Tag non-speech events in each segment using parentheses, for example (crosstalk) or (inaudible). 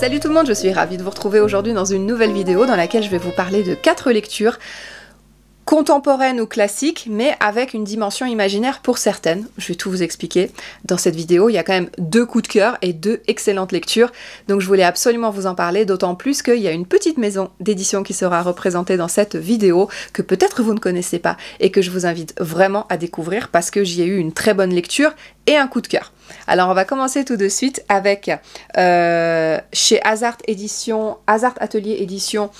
Salut tout le monde, je suis ravie de vous retrouver aujourd'hui dans une nouvelle vidéo dans laquelle je vais vous parler de quatre lectures contemporaine ou classique, mais avec une dimension imaginaire pour certaines. Je vais tout vous expliquer. Dans cette vidéo, il y a quand même deux coups de cœur et deux excellentes lectures, donc je voulais absolument vous en parler, d'autant plus qu'il y a une petite maison d'édition qui sera représentée dans cette vidéo, que peut-être vous ne connaissez pas, et que je vous invite vraiment à découvrir parce que j'y ai eu une très bonne lecture et un coup de cœur. Alors on va commencer tout de suite avec euh, chez Hazard Édition, Hazard Atelier Édition,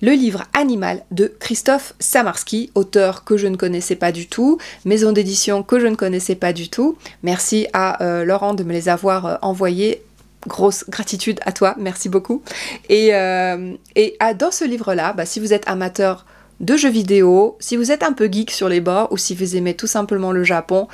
le livre Animal de Christophe Samarski, auteur que je ne connaissais pas du tout, maison d'édition que je ne connaissais pas du tout. Merci à euh, Laurent de me les avoir euh, envoyés grosse gratitude à toi, merci beaucoup. Et, euh, ah, dans ce livre-là, bah, si vous êtes amateur de jeux vidéo, si vous êtes un peu geek sur les bords ou si vous aimez tout simplement le Japon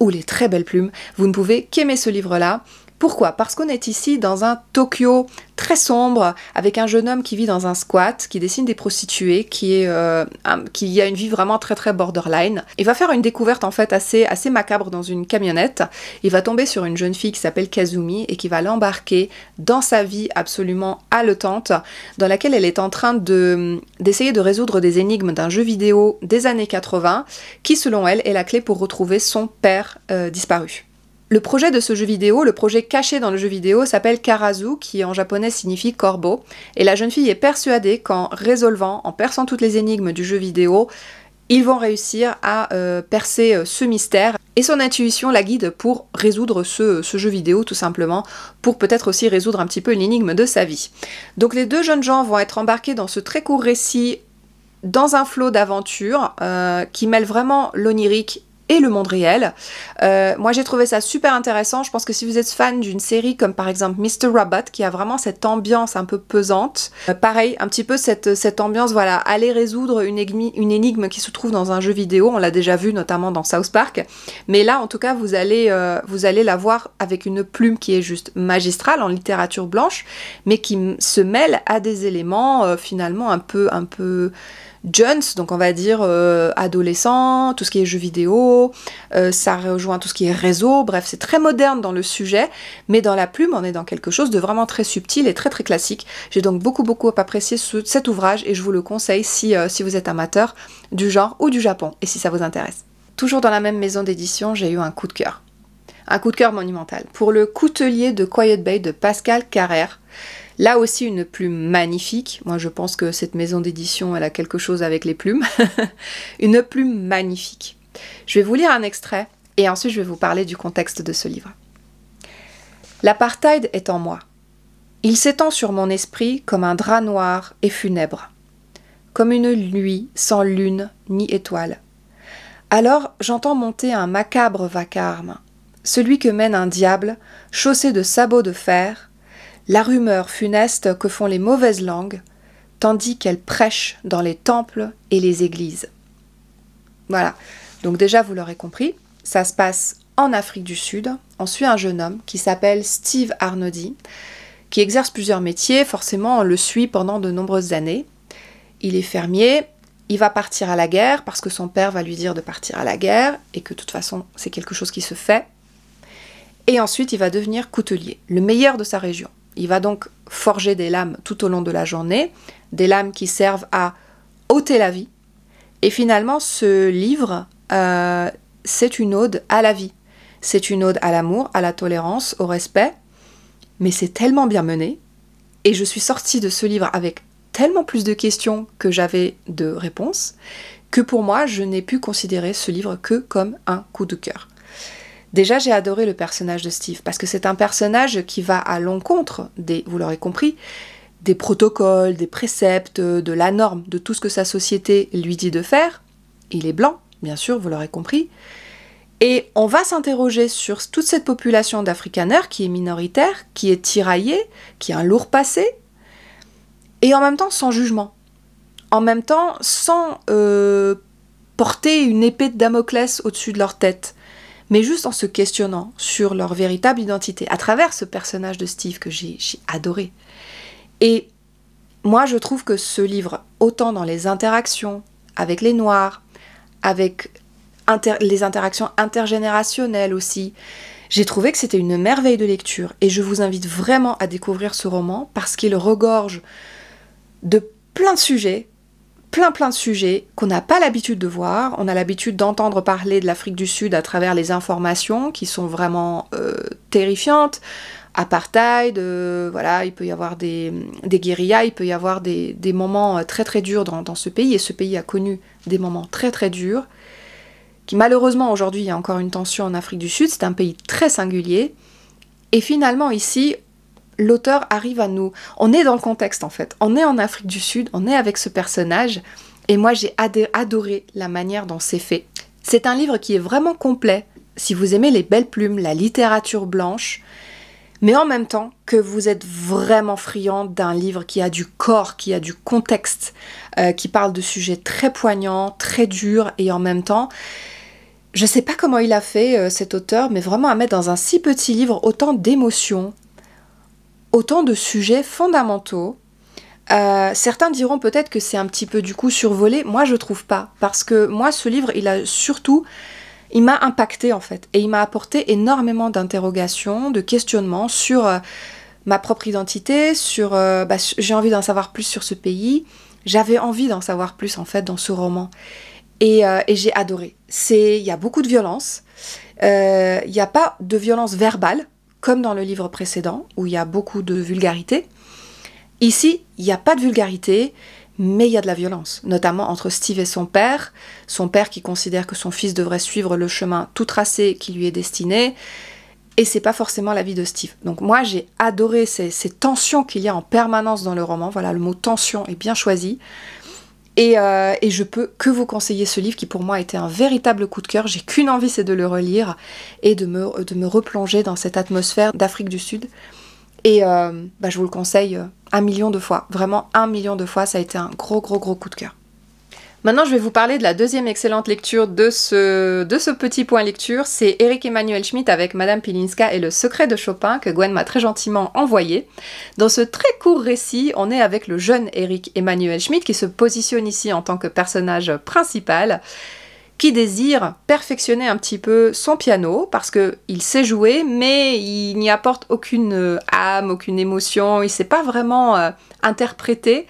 ou les très belles plumes, vous ne pouvez qu'aimer ce livre-là. Pourquoi Parce qu'on est ici dans un Tokyo très sombre, avec un jeune homme qui vit dans un squat, qui dessine des prostituées, euh, qui, a une vie vraiment très très borderline. Il va faire une découverte en fait assez, assez macabre dans une camionnette. Il va tomber sur une jeune fille qui s'appelle Kazumi et qui va l'embarquer dans sa vie absolument haletante, dans laquelle elle est en train d'essayer de résoudre des énigmes d'un jeu vidéo des années 80, qui selon elle est la clé pour retrouver son père euh, disparu. Le projet de ce jeu vidéo, le projet caché dans le jeu vidéo, s'appelle Karazu, qui en japonais signifie corbeau, et la jeune fille est persuadée qu'en résolvant, en perçant toutes les énigmes du jeu vidéo, ils vont réussir à euh, percer euh, ce mystère, et son intuition la guide pour résoudre ce, jeu vidéo tout simplement, pour peut-être aussi résoudre un petit peu l'énigme de sa vie. Donc les deux jeunes gens vont être embarqués dans ce très court récit dans un flot d'aventures euh, qui mêle vraiment l'onirique et le monde réel. Euh, moi, j'ai trouvé ça super intéressant. Je pense que si vous êtes fan d'une série comme par exemple Mr. Robot, qui a vraiment cette ambiance un peu pesante, euh, pareil, un petit peu cette, cette ambiance, voilà, aller résoudre une, énigme, une énigme qui se trouve dans un jeu vidéo, on l'a déjà vu notamment dans South Park, mais là, en tout cas, vous allez, euh, vous allez la voir avec une plume qui est juste magistrale en littérature blanche, mais qui se mêle à des éléments finalement un peu, un peu Jones, donc on va dire euh, adolescent, tout ce qui est jeux vidéo, euh, ça rejoint tout ce qui est réseau, bref, c'est très moderne dans le sujet, mais dans la plume, on est dans quelque chose de vraiment très subtil et très très classique. J'ai donc beaucoup beaucoup apprécié cet ouvrage et je vous le conseille si, euh, si vous êtes amateur du genre ou du Japon et si ça vous intéresse. Toujours dans la même maison d'édition, j'ai eu un coup de cœur. Un coup de cœur monumental pour le coutelier de Quiet Bay de Pascal Carrère. Là aussi une plume magnifique. Moi je pense que cette maison d'édition elle a quelque chose avec les plumes. (laughs) une plume magnifique. Je vais vous lire un extrait et ensuite je vais vous parler du contexte de ce livre. L'apartheid est en moi. Il s'étend sur mon esprit comme un drap noir et funèbre, comme une nuit sans lune ni étoile. Alors j'entends monter un macabre vacarme, celui que mène un diable, chaussé de sabots de fer, la rumeur funeste que font les mauvaises langues, tandis qu'elles prêchent dans les temples et les églises. Voilà, donc déjà vous l'aurez compris, ça se passe en Afrique du Sud. On suit un jeune homme qui s'appelle Steve Arnaudy, qui exerce plusieurs métiers, forcément on le suit pendant de nombreuses années. Il est fermier, il va partir à la guerre parce que son père va lui dire de partir à la guerre et que de toute façon c'est quelque chose qui se fait. Et ensuite il va devenir coutelier, le meilleur de sa région. Il va donc forger des lames tout au long de la journée, des lames qui servent à ôter la vie. Et finalement, ce livre, euh, c'est une ode à la vie. C'est une ode à l'amour, à la tolérance, au respect. Mais c'est tellement bien mené. Et je suis sortie de ce livre avec tellement plus de questions que j'avais de réponses que pour moi, je n'ai pu considérer ce livre que comme un coup de cœur. Déjà, j'ai adoré le personnage de Steve, parce que c'est un personnage qui va à l'encontre des, vous l'aurez compris, des protocoles, des préceptes, euh, de la norme, de tout ce que sa société lui dit de faire. Il est blanc, bien sûr, vous l'aurez compris. Et on va s'interroger sur toute cette population d'Africaneurs qui est minoritaire, qui est tiraillée, qui a un lourd passé, et en même temps sans jugement. En même temps sans euh, porter une épée de Damoclès au-dessus de leur tête mais juste en se questionnant sur leur véritable identité, à travers ce personnage de Steve que j'ai adoré. Et moi, je trouve que ce livre, autant dans les interactions avec les Noirs, avec les interactions intergénérationnelles aussi, j'ai trouvé que c'était une merveille de lecture et je vous invite vraiment à découvrir ce roman parce qu'il regorge de plein de sujets plein plein de sujets qu'on n'a pas l'habitude de voir. On a l'habitude d'entendre parler de l'Afrique du Sud à travers les informations qui sont vraiment euh, terrifiantes. Apartheid, euh, voilà, il peut y avoir des, guérillas, il peut y avoir des, moments euh, très très durs dans, dans, ce pays, et ce pays a connu des moments très très durs, qui malheureusement aujourd'hui, il y a encore une tension en Afrique du Sud, c'est un pays très singulier, et finalement ici, l'auteur arrive à nous. On est dans le contexte en fait. On est en Afrique du Sud, on est avec ce personnage. Et moi, j'ai adoré la manière dont c'est fait. C'est un livre qui est vraiment complet si vous aimez les belles plumes, la littérature blanche, mais en même temps que vous êtes vraiment friand d'un livre qui a du corps, qui a du contexte, euh, qui parle de sujets très poignants, très durs et en même temps. Je ne sais pas comment il a fait euh, cet auteur, mais vraiment à mettre dans un si petit livre autant d'émotions, autant de sujets fondamentaux. Euh, certains diront peut-être que c'est un petit peu du coup survolé. Moi, je trouve pas, parce que moi, ce livre, il a surtout, il m'a impacté en fait, et il m'a apporté énormément d'interrogations, de questionnements sur euh, ma propre identité, sur, euh, bah, j'ai envie d'en savoir plus sur ce pays. J'avais envie d'en savoir plus en fait dans ce roman, et, et j'ai adoré. C'est, il y a beaucoup de violence. Il n'y a pas de violence verbale, comme dans le livre précédent, où il y a beaucoup de vulgarité. Ici, il n'y a pas de vulgarité, mais il y a de la violence, notamment entre Steve et son père, son père qui considère que son fils devrait suivre le chemin tout tracé qui lui est destiné, et c'est pas forcément la vie de Steve. Donc moi j'ai adoré ces, ces tensions qu'il y a en permanence dans le roman, voilà le mot tension est bien choisi, euh, et, je peux que vous conseiller ce livre qui pour moi a été un véritable coup de cœur. J'ai qu'une envie, c'est de le relire et de me, de me replonger dans cette atmosphère d'Afrique du Sud. Et euh, bah, je vous le conseille euh, un million de fois, vraiment un million de fois. Ça a été un gros, gros, gros coup de cœur. Maintenant, je vais vous parler de la deuxième excellente lecture de ce, de ce petit point lecture. C'est Eric Emmanuel Schmitt avec Madame Pilinska et le secret de Chopin que Gwen m'a très gentiment envoyé. Dans ce très court récit, on est avec le jeune Eric Emmanuel Schmitt qui se positionne ici en tant que personnage principal qui désire perfectionner un petit peu son piano parce que il sait jouer mais il n'y apporte aucune euh, âme, aucune émotion, il sait pas vraiment euh, interpréter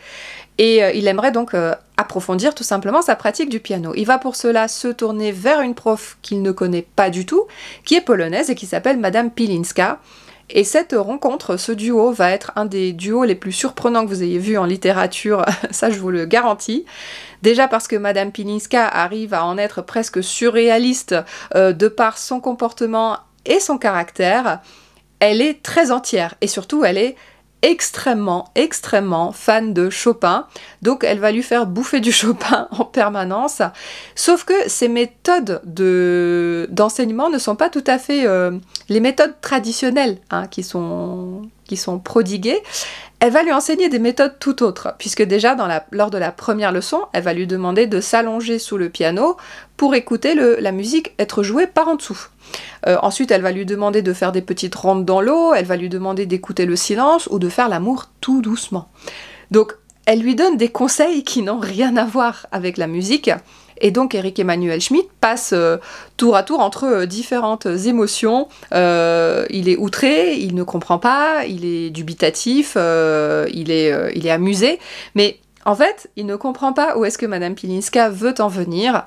et euh, il aimerait donc euh, approfondir tout simplement sa pratique du piano. Il va pour cela se tourner vers une prof qu'il ne connaît pas du tout, qui est polonaise et qui s'appelle Madame Pilinska. Et cette rencontre, ce duo, va être un des duos les plus surprenants que vous ayez vu en littérature, (laughs) ça je vous le garantis. Déjà parce que Madame Pilinska arrive à en être presque surréaliste euh, de par son comportement et son caractère. Elle est très entière et surtout elle est extrêmement, extrêmement fan de Chopin. Donc elle va lui faire bouffer du (laughs) Chopin en permanence. Sauf que ses méthodes d'enseignement ne sont pas tout à fait euh, les méthodes traditionnelles hein, qui, sont, qui sont prodiguées. Elle va lui enseigner des méthodes tout autres, puisque déjà lors de la première leçon, elle va lui demander de s'allonger sous le piano pour écouter la musique être jouée par en dessous. Euh, ensuite, elle va lui demander de faire des petites rondes dans l'eau, elle va lui demander d'écouter le silence ou de faire l'amour tout doucement. Donc, elle lui donne des conseils qui n'ont rien à voir avec la musique et donc Eric Emmanuel Schmitt passe euh, tour à tour entre euh, différentes émotions. Euh, il est outré, il ne comprend pas, il est dubitatif, il, est, il est amusé. Mais en fait, il ne comprend pas où est-ce que Madame Pilinska veut en venir.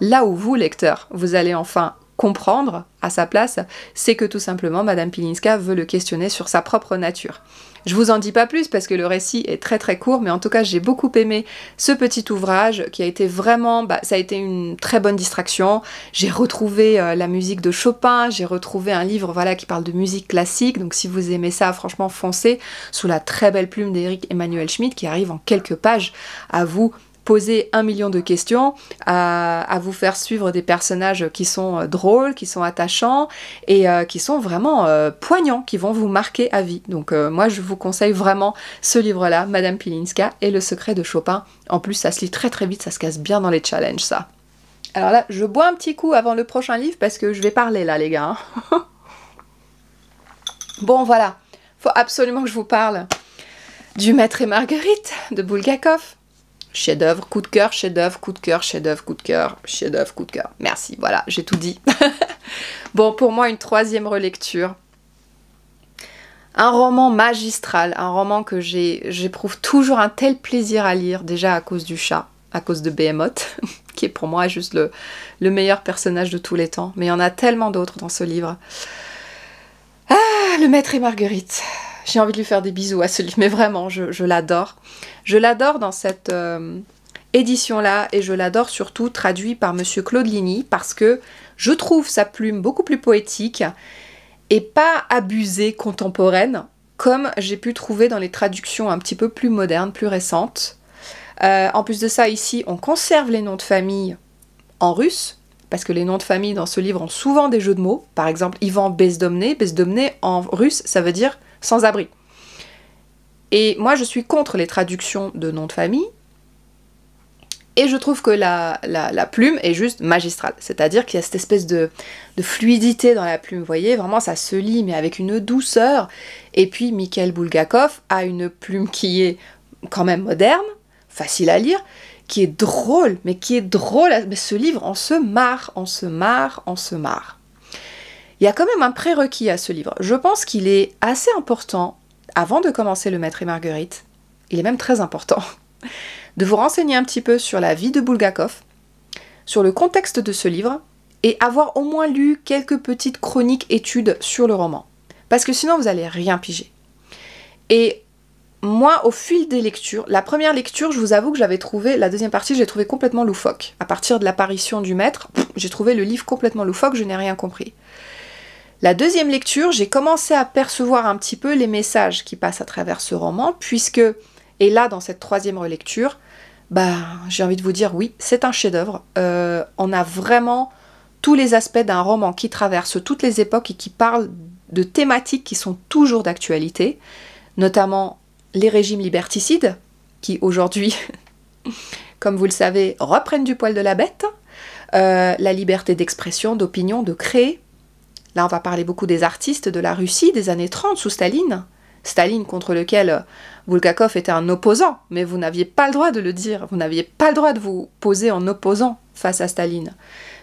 Là où vous, lecteur, vous allez enfin comprendre à sa place, c'est que tout simplement Madame Pilinska veut le questionner sur sa propre nature. Je vous en dis pas plus parce que le récit est très très court, mais en tout cas j'ai beaucoup aimé ce petit ouvrage qui a été vraiment, bah, ça a été une très bonne distraction. J'ai retrouvé euh, la musique de Chopin, j'ai retrouvé un livre voilà qui parle de musique classique, donc si vous aimez ça, franchement foncez sous la très belle plume d'Éric Emmanuel Schmitt qui arrive en quelques pages à vous poser un million de questions, à, vous faire suivre des personnages qui sont euh, drôles, qui sont attachants et euh, qui sont vraiment euh, poignants, qui vont vous marquer à vie. Donc moi je vous conseille vraiment ce livre-là, Madame Pilinska et le secret de Chopin. En plus ça se lit très très vite, ça se casse bien dans les challenges ça. Alors là, je bois un petit coup avant le prochain livre parce que je vais parler là les gars. Hein. (laughs) bon voilà, faut absolument que je vous parle du Maître et Marguerite de Bulgakov chef d'oeuvre, coup de cœur, chef d'oeuvre, coup de cœur, chef-d'œuvre, coup de cœur, chef-d'œuvre, coup de cœur. Merci, voilà, j'ai tout dit. (laughs) bon, pour moi, une troisième relecture. Un roman magistral, un roman que j'éprouve toujours un tel plaisir à lire, déjà à cause du chat, à cause de Behemoth, (laughs) qui est pour moi juste le, le meilleur personnage de tous les temps, mais il y en a tellement d'autres dans ce livre. Ah, le maître et Marguerite j'ai envie de lui faire des bisous à ce livre, (laughs) mais vraiment, je, l'adore. Je l'adore dans cette euh, édition-là, et je l'adore surtout traduit par Monsieur Claude Ligny, parce que je trouve sa plume beaucoup plus poétique et pas abusée contemporaine, comme j'ai pu trouver dans les traductions un petit peu plus modernes, plus récentes. Euh, en plus de ça, ici, on conserve les noms de famille en russe, parce que les noms de famille dans ce livre ont souvent des jeux de mots. Par exemple, Ivan Bezdomné. Bezdomné en russe, ça veut dire sans-abri. Et moi, je suis contre les traductions de noms de famille. Et je trouve que la, plume est juste magistrale. C'est-à-dire qu'il y a cette espèce de, fluidité dans la plume, vous voyez, vraiment ça se lit, mais avec une douceur. Et puis Mikhail Bulgakov a une plume qui est quand même moderne, facile à lire, qui est drôle, mais qui est drôle. Mais ce livre, on se marre, on se marre, on se marre il y a quand même un prérequis à ce livre. Je pense qu'il est assez important, avant de commencer Le Maître et Marguerite, il est même très important, de vous renseigner un petit peu sur la vie de Bulgakov, sur le contexte de ce livre, et avoir au moins lu quelques petites chroniques études sur le roman. Parce que sinon, vous allez rien piger. Et moi, au fil des lectures, la première lecture, je vous avoue que j'avais trouvé, la deuxième partie, j'ai trouvé complètement loufoque. À partir de l'apparition du maître, j'ai trouvé le livre complètement loufoque, je n'ai rien compris. La deuxième lecture, j'ai commencé à percevoir un petit peu les messages qui passent à travers ce roman, puisque, et là dans cette troisième relecture, bah, j'ai envie de vous dire oui, c'est un chef-d'œuvre. Euh, on a vraiment tous les aspects d'un roman qui traverse toutes les époques et qui parle de thématiques qui sont toujours d'actualité, notamment les régimes liberticides, qui aujourd'hui, (laughs) comme vous le savez, reprennent du poil de la bête, euh, la liberté d'expression, d'opinion, de créer, Là, on va parler beaucoup des artistes de la Russie des années 30 sous Staline. Staline contre lequel Bulgakov euh, était un opposant, mais vous n'aviez pas le droit de le dire, vous n'aviez pas le droit de vous poser en opposant face à Staline.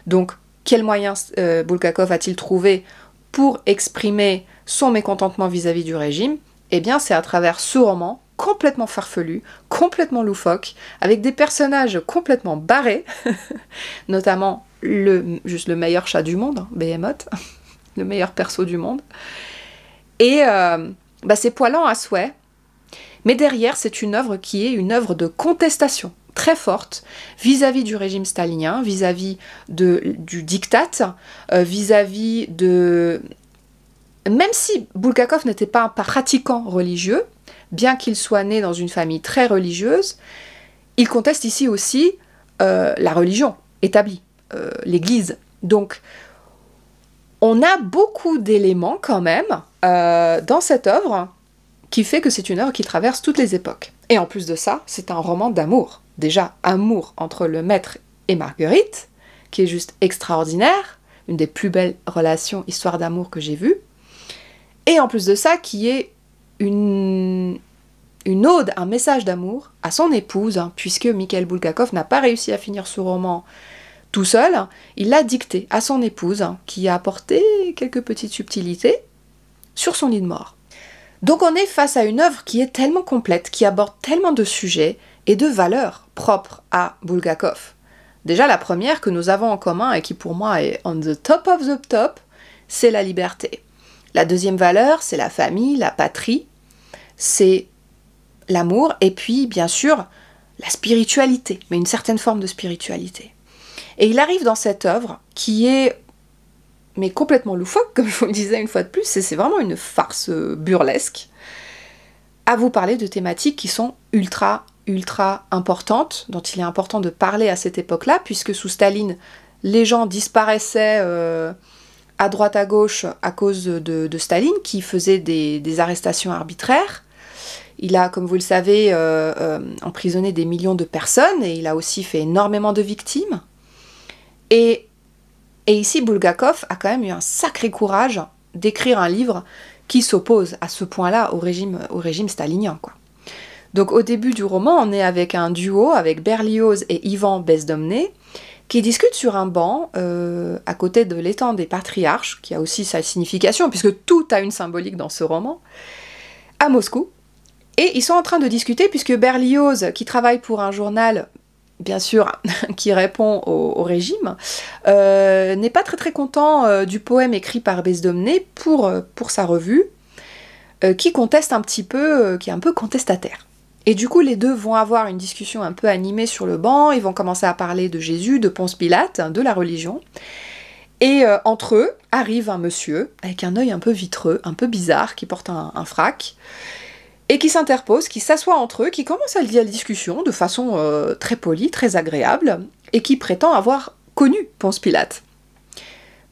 Donc, quels moyen Bulkakov euh, a-t-il trouvé pour exprimer son mécontentement vis-à-vis du régime Eh bien, c'est à travers ce roman complètement farfelu, complètement loufoque, avec des personnages complètement barrés, (laughs) notamment le, juste le meilleur chat du monde, hein, Behemoth, (laughs) le meilleur perso du monde. Et euh, bah, c'est poilant à souhait. Mais derrière, c'est une œuvre qui est une œuvre de contestation très forte vis-à-vis du régime stalinien, vis-à-vis de du diktat, euh, vis-à-vis de... Même si Boulgakov n'était pas un pratiquant religieux, bien qu'il soit né dans une famille très religieuse, il conteste ici aussi euh, la religion établie, l'Église. Donc on a beaucoup d'éléments quand même euh, dans cette œuvre qui fait que c'est une œuvre qui traverse toutes les époques. Et en plus de ça, c'est un roman d'amour. Déjà, amour entre le maître et Marguerite, qui est juste extraordinaire, une des plus belles relations histoire d'amour que j'ai vu. Et en plus de ça, qui est une, ode, un message d'amour à son épouse, hein, puisque Mikhail Bulgakov n'a pas réussi à finir ce roman tout seul, il l'a dicté à son épouse, qui a apporté quelques petites subtilités sur son lit de mort. Donc on est face à une œuvre qui est tellement complète, qui aborde tellement de sujets et de valeurs propres à Bulgakov. Déjà la première que nous avons en commun et qui pour moi est on the top of the top, c'est la liberté. La deuxième valeur, c'est la famille, la patrie, c'est l'amour et puis bien sûr la spiritualité, mais une certaine forme de spiritualité. Et il arrive dans cette œuvre qui est mais complètement loufoque, (laughs) comme je vous le disais une fois de plus, et c'est vraiment une farce euh, burlesque, à vous parler de thématiques qui sont ultra, ultra importantes, dont il est important de parler à cette époque-là, puisque sous Staline, les gens disparaissaient euh, à droite à gauche à cause de, Staline, qui faisait des, arrestations arbitraires. Il a, comme vous le savez, euh, emprisonné des millions de personnes, et il a aussi fait énormément de victimes. Et, ici, Bulgakov a quand même eu un sacré courage d'écrire un livre qui s'oppose à ce point-là au régime, au régime stalinien. Donc au début du roman, on est avec un duo, avec Berlioz et Ivan Besdomné, qui discutent sur un banc euh, à côté de l'étang des patriarches, qui a aussi sa signification, puisque tout a une symbolique dans ce roman, à Moscou. Et ils sont en train de discuter, puisque Berlioz, qui travaille pour un journal bien sûr, (laughs) qui répond au, régime, euh, n'est pas très très content euh, du poème écrit par Besdomné pour, euh, pour sa revue, qui conteste un petit peu, qui est un peu contestataire. Et du coup, les deux vont avoir une discussion un peu animée sur le banc, ils vont commencer à parler de Jésus, de Ponce Pilate, de la religion. Et entre eux arrive un monsieur avec un œil un peu vitreux, un peu bizarre, qui porte un frac, et qui s'interpose, qui s'assoit entre eux, qui commence à dire la discussion de façon euh, très polie, très agréable, et qui prétend avoir connu Ponce Pilate.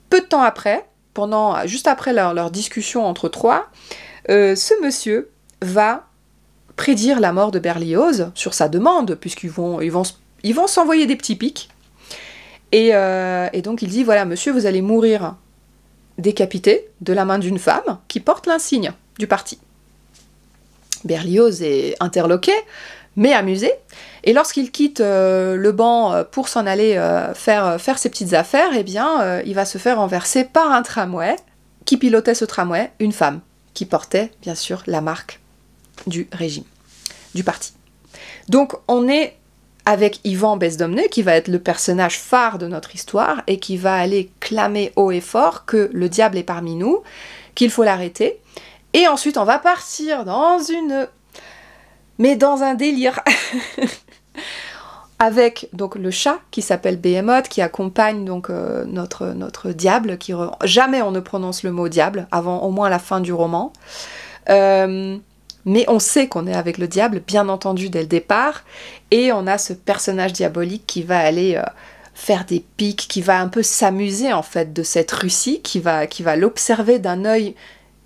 Peu de temps après, pendant, juste après leur, discussion entre trois, euh, ce monsieur va prédire la mort de Berlioz sur sa demande, puisqu'ils vont, ils vont, ils vont s'envoyer des petits pics. Et, euh, et donc il dit, voilà, monsieur, vous allez mourir décapité de la main d'une femme qui porte l'insigne du parti. Berlioz est interloqué, mais amusé. Et lorsqu'il quitte euh, le banc euh, pour s'en aller euh, faire, faire ses petites affaires, eh bien, il va se faire renverser par un tramway. Qui pilotait ce tramway Une femme, qui portait, bien sûr, la marque du régime, du parti. Donc, on est avec Yvan Besdomne, qui va être le personnage phare de notre histoire et qui va aller clamer haut et fort que le diable est parmi nous, qu'il faut l'arrêter, et ensuite, on va partir dans une... Mais dans un délire (laughs) Avec donc le chat qui s'appelle Behemoth, qui accompagne donc euh, notre, notre diable, qui jamais on ne prononce le mot diable, avant au moins la fin du roman. Euh, mais on sait qu'on est avec le diable, bien entendu, dès le départ. Et on a ce personnage diabolique qui va aller... Euh, faire des pics, qui va un peu s'amuser en fait de cette Russie, qui va, qui va l'observer d'un œil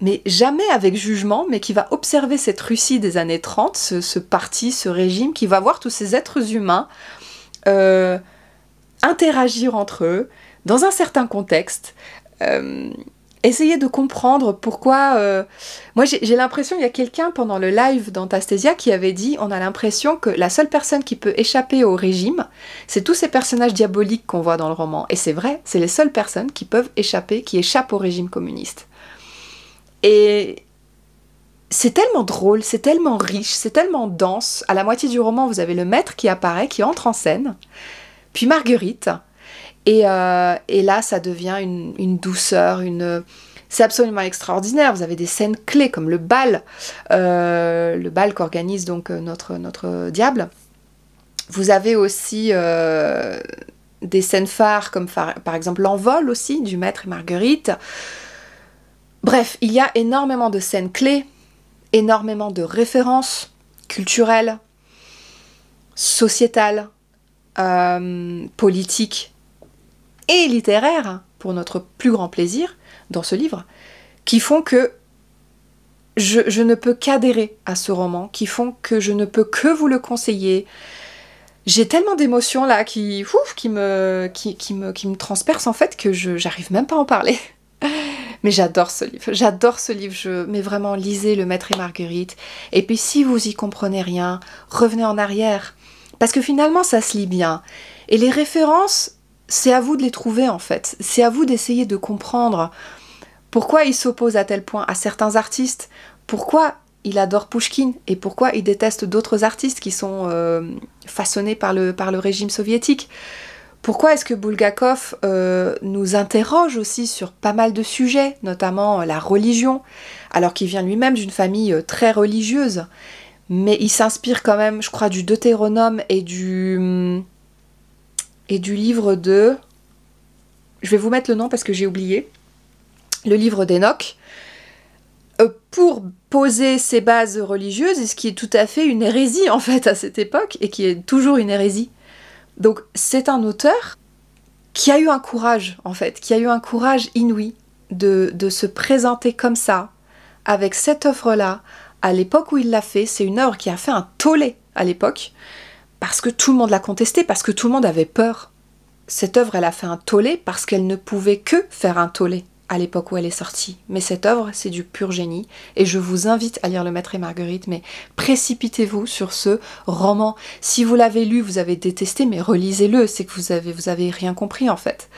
mais jamais avec jugement, mais qui va observer cette Russie des années 30, ce, parti, ce régime, qui va voir tous ces êtres humains euh, interagir entre eux dans un certain contexte. Euh, essayer de comprendre pourquoi... Euh, moi, j'ai l'impression, il y a quelqu'un pendant le live d'Antastasia qui avait dit, on a l'impression que la seule personne qui peut échapper au régime, c'est tous ces personnages diaboliques qu'on voit dans le roman. Et c'est vrai, c'est les seules personnes qui peuvent échapper, qui échappent au régime communiste. Et c'est tellement drôle, c'est tellement riche, c'est tellement dense. À la moitié du roman, vous avez le maître qui apparaît, qui entre en scène, puis Marguerite. Et, euh, là, ça devient une, douceur, C'est absolument extraordinaire. Vous avez des scènes clés comme le bal, euh, le bal qu'organise donc euh, notre, diable. Vous avez aussi des scènes phares comme par exemple l'envol aussi du maître et Marguerite. Bref, il y a énormément de scènes clés, énormément de références culturelles, sociétales, euh, politiques et littéraires, pour notre plus grand plaisir, dans ce livre, qui font que je, ne peux qu'adhérer à ce roman, qui font que je ne peux que vous le conseiller. J'ai tellement d'émotions là qui, me, transpercent en fait que je j'arrive même pas à en parler. Mais j'adore ce livre, j'adore ce livre, je... mais vraiment lisez Le Maître et Marguerite. Et puis si vous y comprenez rien, revenez en arrière. Parce que finalement, ça se lit bien. Et les références, c'est à vous de les trouver en fait. C'est à vous d'essayer de comprendre pourquoi il s'oppose à tel point à certains artistes, pourquoi il adore Pushkin et pourquoi il déteste d'autres artistes qui sont euh, façonnés par le, par le régime soviétique. Pourquoi est-ce que Bulgakov euh, nous interroge aussi sur pas mal de sujets, notamment euh, la religion, alors qu'il vient lui-même d'une famille euh, très religieuse, mais il s'inspire quand même, je crois, du Deutéronome et du et du livre de je vais vous mettre le nom parce que j'ai oublié, le livre d'Enoch, pour poser ses bases religieuses, et ce qui est tout à fait une hérésie en fait à cette époque, et qui est toujours une hérésie. Donc c'est un auteur qui a eu un courage, en fait, qui a eu un courage inouï de, de se présenter comme ça, avec cette œuvre là à l'époque où il l'a fait. C'est une œuvre qui a fait un tollé à l'époque, parce que tout le monde l'a contesté, parce que tout le monde avait peur. Cette œuvre, elle a fait un tollé parce qu'elle ne pouvait que faire un tollé à l'époque où elle est sortie. Mais cette œuvre, c'est du pur génie, et je vous invite à lire Le Maître et Marguerite, mais précipitez-vous sur ce roman. Si vous l'avez lu, vous avez détesté, mais relisez-le, c'est que vous avez, vous avez rien compris en fait.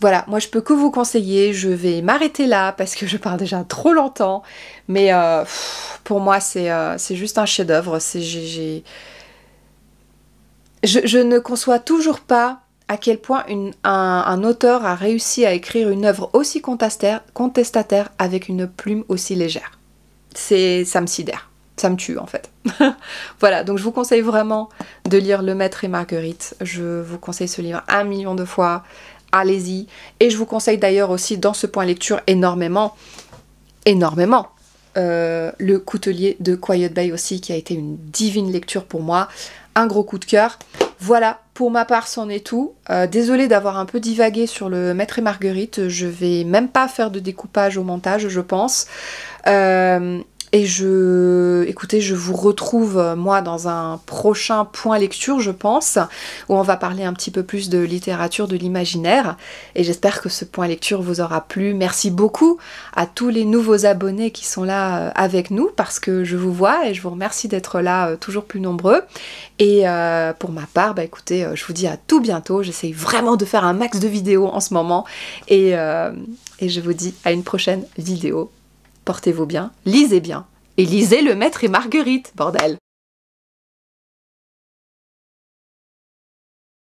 Voilà, moi je peux que vous conseiller, je vais m'arrêter là parce que je parle déjà trop longtemps, mais euh, pour moi euh, c'est juste un chef-d'œuvre, c'est... Je, je ne conçois toujours pas à quel point un, auteur a réussi à écrire une œuvre aussi contestataire, avec une plume aussi légère. C'est, ça me sidère, ça me tue en fait. (laughs) voilà, donc je vous conseille vraiment de lire Le Maître et Marguerite. Je vous conseille ce livre un million de fois. Allez-y. Et je vous conseille d'ailleurs aussi dans ce point lecture énormément, énormément, euh, le coutelier de Quiet Bay aussi, qui a été une divine lecture pour moi. Un gros coup de cœur. Voilà, pour ma part, c'en est tout. Euh, désolée d'avoir un peu divagué sur le Maître et Marguerite. Je vais même pas faire de découpage au montage, je pense. Euh, et je, écoutez, je vous retrouve euh, moi dans un prochain point lecture, je pense, où on va parler un petit peu plus de littérature de l'imaginaire. Et j'espère que ce point lecture vous aura plu. Merci beaucoup à tous les nouveaux abonnés qui sont là euh, avec nous parce que je vous vois et je vous remercie d'être là euh, toujours plus nombreux. Et pour ma part, bah écoutez, je vous dis à tout bientôt. J'essaye vraiment de faire un max de vidéos en ce moment et je vous dis à une prochaine vidéo portez-vous bien, lisez bien, et lisez Le Maître et Marguerite, bordel